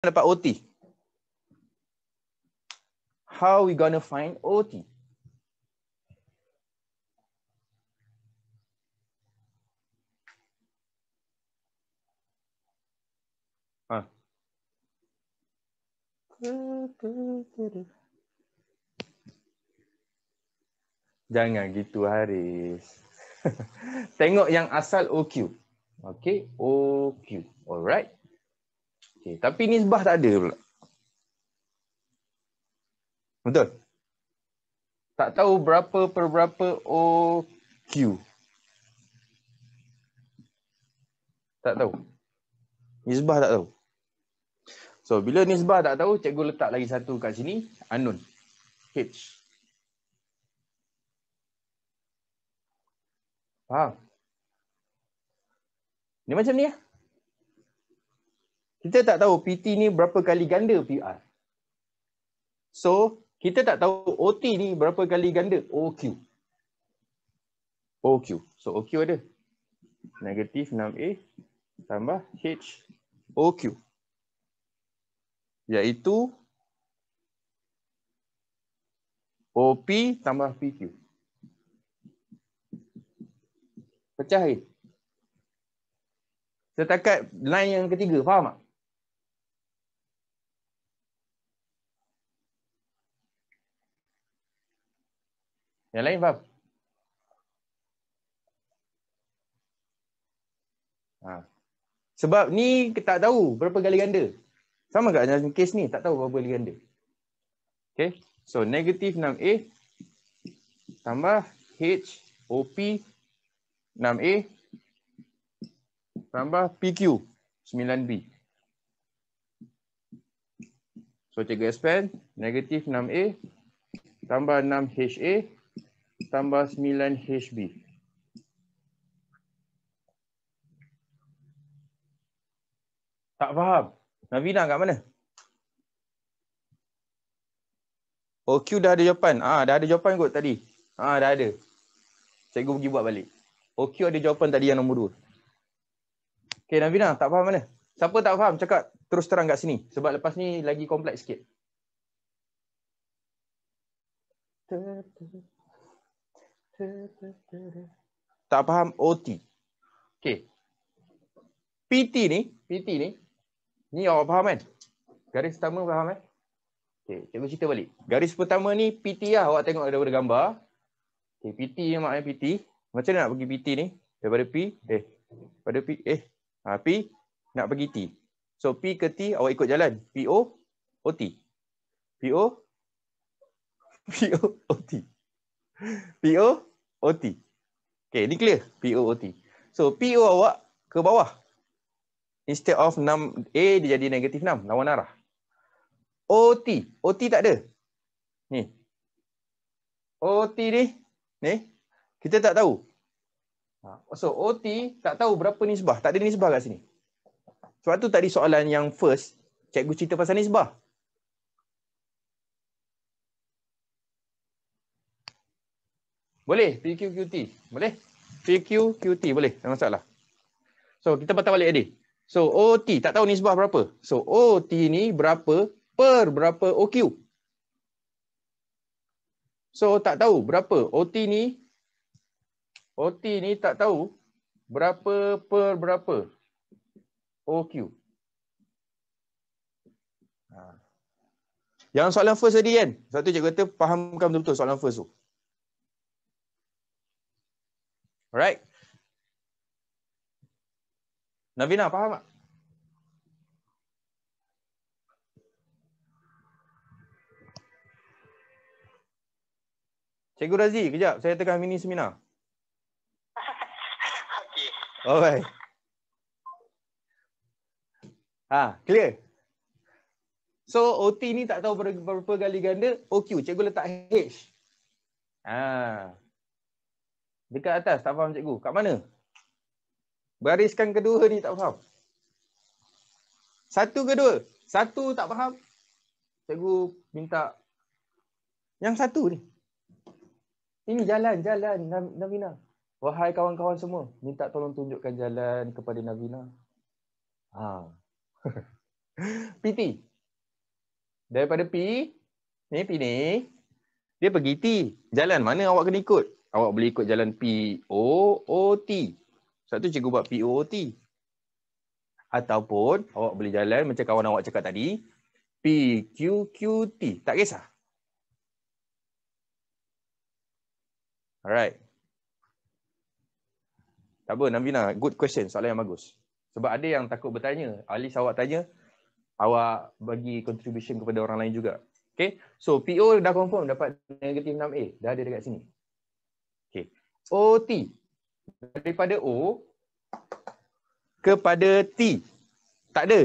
dapat OT? How we gonna find OT? Ha. Jangan gitu Haris. Tengok yang asal OQ. Okay, OQ. Alright. Okay, eh, tapi nisbah tak ada pula. Betul? Tak tahu berapa per berapa OQ. Tak tahu. Nisbah tak tahu. So, bila nisbah tak tahu, cikgu letak lagi satu kat sini. anun H. Faham? ni macam ni lah. Ya? kita tak tahu PT ni berapa kali ganda PR. So, kita tak tahu OT ni berapa kali ganda OQ. OQ. So, OQ ada. Negatif 6A tambah H OQ. Iaitu OP tambah PQ. Pecah air. Setakat line yang ketiga, faham tak? Yang lain faham? Ha. Sebab ni tak tahu berapa gali ganda. Sama tak dalam kes ni, tak tahu berapa gali ganda. Okay. So negatif 6A tambah HOP 6A tambah PQ 9B. So cikgu expand negatif 6A tambah 6HA tambah 9 HB. Tak faham. Navina kat mana? OQ oh, dah ada jawapan. Ah, dah ada jawapan kot tadi. Ah, dah ada. Cikgu pergi buat balik. OQ oh, ada jawapan tadi yang nombor 2. Okay, Navina tak faham mana? Siapa tak faham cakap terus terang kat sini. Sebab lepas ni lagi kompleks sikit. Terima kasih. Tak faham OT. Okey. PT ni, PT ni ni awak faham kan? Garis pertama faham eh? Okey, cikgu cerita balik. Garis pertama ni PT lah awak tengok daripada gambar. Okey, PT ni maknanya PT. Macam mana nak pergi PT ni? Daripada P eh pada P eh ha, P nak pergi T. So P ke T awak ikut jalan. PO OT. PO PO OT. PO OT. Okay, ni clear. PO OT. So, PO awak ke bawah. Instead of 6A, dia jadi negatif 6. Lawan arah. OT. OT tak ada. Ni. OT ni. Ni. Kita tak tahu. Ha, so, OT tak tahu berapa nisbah. Tak ada nisbah kat sini. Sebab tu tadi soalan yang first, cikgu cerita pasal nisbah. Boleh PQ QT. Boleh? PQ QT boleh. Tak masalah. So kita patah balik tadi. So OT tak tahu nisbah berapa. So OT ni berapa per berapa OQ? So tak tahu berapa OT ni OT ni tak tahu berapa per berapa OQ. Ha. Yang soalan first tadi kan? Satu cikgu kata fahamkan betul-betul soalan first tu. Alright. Navina, faham tak? Cikgu Razi, kejap. Saya tengah mini seminar. Okay. Alright. Ha, clear? So, OT ni tak tahu berapa kali ganda. OQ, cikgu letak H. Ha. Dekat atas tak faham cikgu. Kat mana? Bariskan kedua ni tak faham. Satu ke dua? Satu tak faham. Cikgu minta yang satu ni. Ini jalan, jalan Navina. Wahai kawan-kawan semua, minta tolong tunjukkan jalan kepada Navina. Ha. PT. Daripada P, ni P ni, dia pergi T. Jalan mana awak kena ikut? awak boleh ikut jalan P O O T Satu cikgu buat P O O POOT. Ataupun awak boleh jalan macam kawan awak cakap tadi, P Q Q T Tak kisah. Alright. Tak apa, Nambina. Good question. Soalan yang bagus. Sebab ada yang takut bertanya. Alis awak tanya, awak bagi contribution kepada orang lain juga. Okay. So, PO dah confirm dapat negatif 6A. Dah ada dekat sini. OT daripada O kepada T. Tak ada.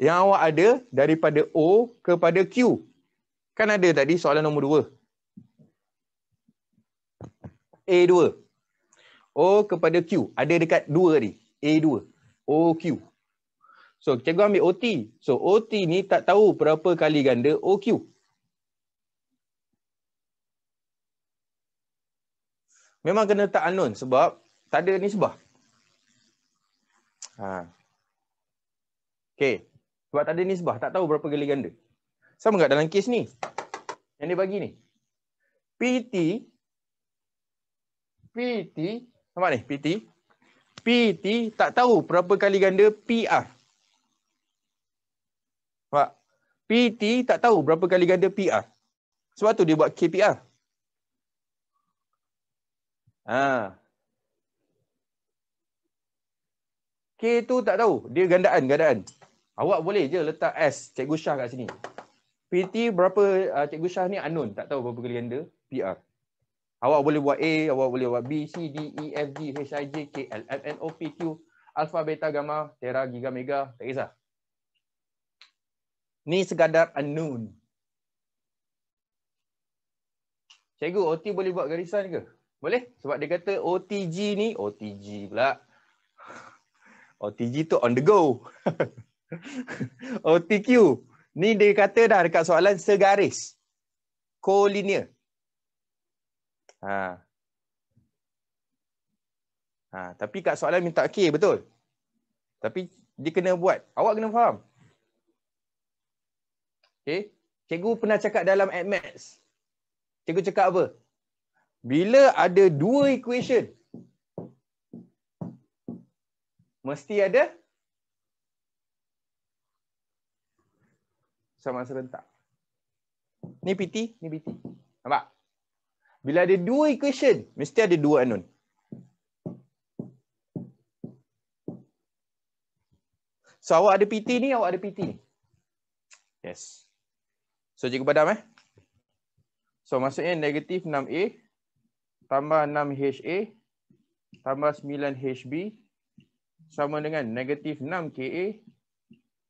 Yang awak ada daripada O kepada Q. Kan ada tadi soalan nombor 2. A2. O kepada Q. Ada dekat 2 ni. A2. OQ. So, cikgu ambil OT. So, OT ni tak tahu berapa kali ganda OQ. Memang kena letak unknown sebab tak ada nisbah. Ha. Okay. Sebab tak ada nisbah, tak tahu berapa gali ganda. Sama tak dalam kes ni? Yang dia bagi ni. PT PT Nampak ni PT PT tak tahu berapa kali ganda PR Nampak PT tak tahu berapa kali ganda PR Sebab tu dia buat KPR Ha. K tu tak tahu. Dia gandaan, gandaan. Awak boleh je letak S, Cikgu Syah kat sini. PT berapa uh, Cikgu Syah ni unknown. Tak tahu berapa kali ganda. PR. Awak boleh buat A, awak boleh buat B, C, D, E, F, G, H, I, J, K, L, M, N, O, P, Q, Alpha, Beta, Gamma, Tera, Giga, Mega. Tak kisah. Ni sekadar unknown. Cikgu, OT boleh buat garisan ke? Boleh? Sebab dia kata OTG ni, OTG pula. OTG tu on the go. OTQ. Ni dia kata dah dekat soalan segaris. Kolinear. Ha. Ha, tapi kat soalan minta K betul. Tapi dia kena buat. Awak kena faham. Okay. Cikgu pernah cakap dalam AdMax. Cikgu cakap apa? Bila ada dua equation mesti ada sama serentak. Ni PT, ni PT. Nampak? Bila ada dua equation mesti ada dua unknown. So awak ada PT ni, awak ada PT. Yes. So cikgu padam eh? So maksudnya negatif 6A tambah 6HA tambah 9HB sama dengan negatif 6KA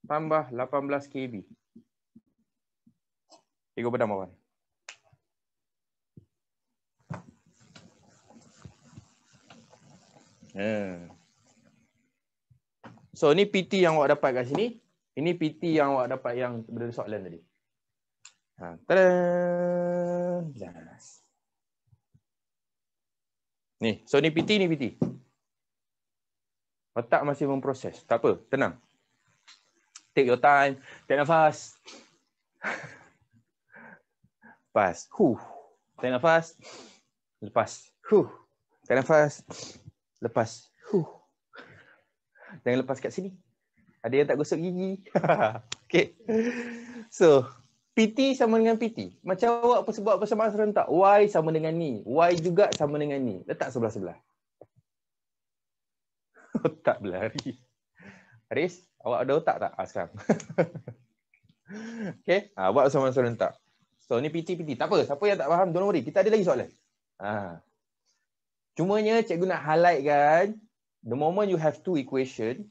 tambah 18KB. Ego pada mawar. Hmm. So ni PT yang awak dapat kat sini. Ini PT yang awak dapat yang berada soalan tadi. Ha, tadaaa. Yes. Ni, so ni PT ni PT. Otak masih memproses. Tak apa, tenang. Take your time, take nafas. Pas. Hu. Take nafas. Lepas. Hu. Take nafas. Lepas. Hu. Jangan lepas kat sini. Ada yang tak gosok gigi. okay. So, PT sama dengan PT. Macam awak buat persembahan serentak. Y sama dengan ni. Y juga sama dengan ni. Letak sebelah-sebelah. Otak berlari. Haris, awak ada otak tak? Ah, sekarang. okay. Ha, buat persembahan serentak. So, ni PT-PT. Tak apa. Siapa yang tak faham, don't worry. Kita ada lagi soalan. Ha. Cumanya, cikgu nak highlight kan. The moment you have two equation,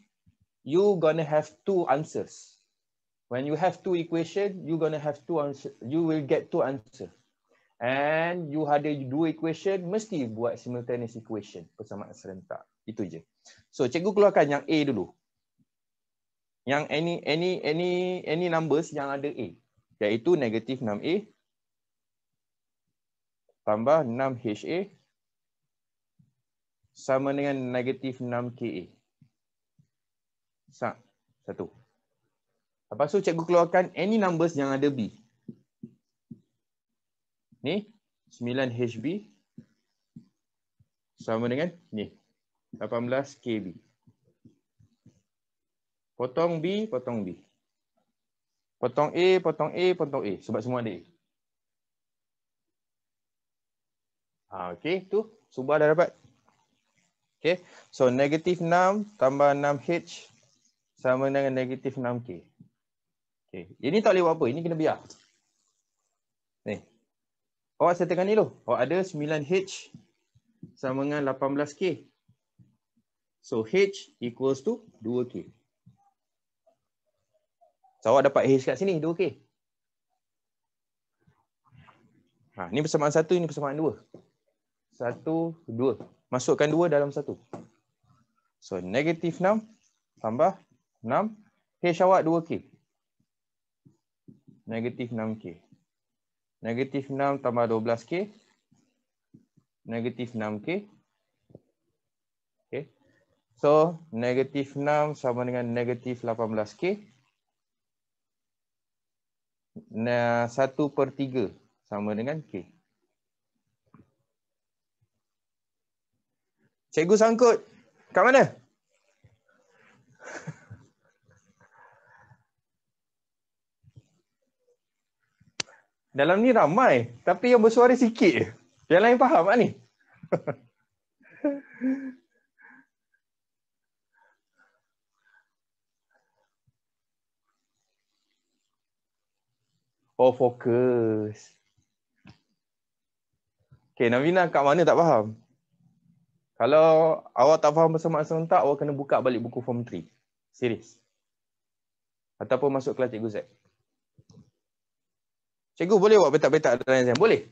you gonna have two answers when you have two equation, you're gonna have two answer. You will get two answer. And you ada dua equation, mesti buat simultaneous equation persamaan serentak. Itu je. So cikgu keluarkan yang A dulu. Yang any any any any numbers yang ada A. Iaitu negatif 6A. Tambah 6HA. Sama dengan negatif 6KA. Satu. Lepas tu cikgu keluarkan any numbers yang ada B. Ni 9HB sama dengan ni 18KB. Potong B, potong B. Potong A, potong A, potong A sebab semua ada A. Ha, okay, tu subah dah dapat. Okay, so negative 6 tambah 6H sama dengan negative 6K. Okay. Ini tak boleh buat apa. Ini kena biar. Ni. Awak setelkan ni dulu. Awak ada 9H sama dengan 18K. So H equals to 2K. So awak dapat H kat sini 2K. Ha, ni persamaan satu ni persamaan dua. Satu dua, Masukkan dua dalam satu. So negative 6 tambah 6. H awak 2K negatif 6K. Negatif 6 tambah 12K. Negatif 6K. Okay. So, negatif 6 sama dengan negatif 18K. Nah, 1 per 3 sama dengan K. Cikgu sangkut. Kat mana? dalam ni ramai tapi yang bersuara sikit je. Yang lain faham tak lah ni? Oh fokus. Okay, Navina kat mana tak faham? Kalau awak tak faham bersama maksa tak, awak kena buka balik buku form 3. Serius. Ataupun masuk kelas Cikgu Zek. Cikgu boleh buat petak-petak dalam exam? Boleh.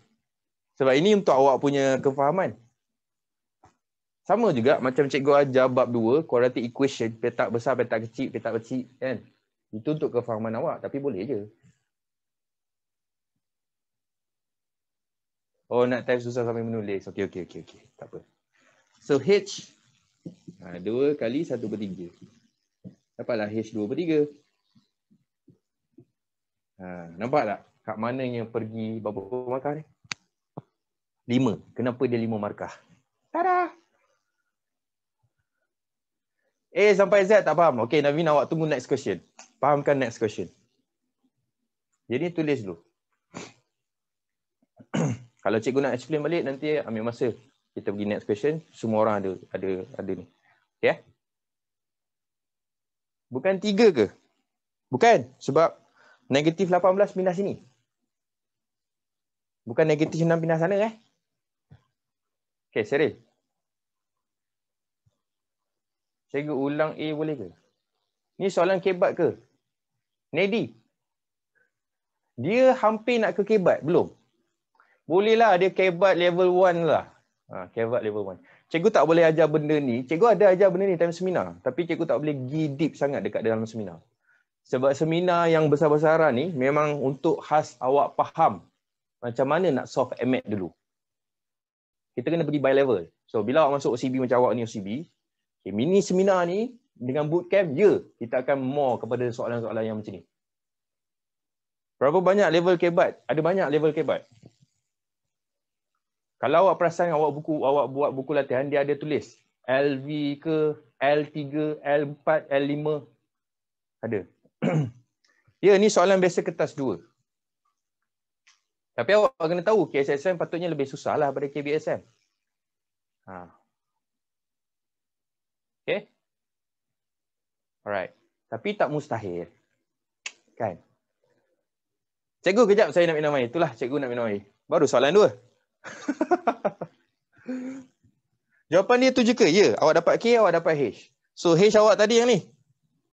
Sebab ini untuk awak punya kefahaman. Sama juga macam cikgu ajar bab 2, quadratic equation, petak besar, petak kecil, petak kecil kan. Itu untuk kefahaman awak tapi boleh je. Oh nak type susah sampai menulis. Okey okey okey okey. Tak apa. So h ha kali 1 per 3. Dapatlah h 2 per 3. Ha nampak tak? kat mana yang pergi berapa markah ni? Lima. Kenapa dia lima markah? Tada! A eh, sampai Z tak faham. Okay, Navin awak tunggu next question. Fahamkan next question. Jadi tulis dulu. Kalau cikgu nak explain balik nanti ambil masa kita pergi next question. Semua orang ada ada ada ni. Okay? Eh? Bukan tiga ke? Bukan. Sebab negatif 18 pindah sini. Bukan negatif 6 pindah sana eh. Okay, Seri. Cikgu ulang A boleh ke? Ni soalan kebat ke? Nedi. Dia hampir nak ke kebat, belum? Bolehlah dia kebat level 1 lah. Ha, kebat level 1. Cikgu tak boleh ajar benda ni. Cikgu ada ajar benda ni time seminar. Tapi cikgu tak boleh gi deep sangat dekat dalam seminar. Sebab seminar yang besar-besaran ni memang untuk khas awak faham macam mana nak solve MAT dulu. Kita kena pergi by level. So bila awak masuk OCB macam awak ni OCB, okay, mini seminar ni dengan bootcamp, ya yeah, kita akan more kepada soalan-soalan yang macam ni. Berapa banyak level kebat? Ada banyak level kebat. Kalau awak perasan awak buku awak buat buku latihan dia ada tulis LV ke L3, L4, L5 ada. ya, yeah, ni soalan biasa kertas tapi awak kena tahu KSSM patutnya lebih susah lah daripada KBSM. Ha. Okay. Alright. Tapi tak mustahil. Kan? Cikgu kejap saya nak minum air. Itulah cikgu nak minum air. Baru soalan dua. Jawapan dia tu je ke? Ya. Awak dapat K, awak dapat H. So H awak tadi yang ni.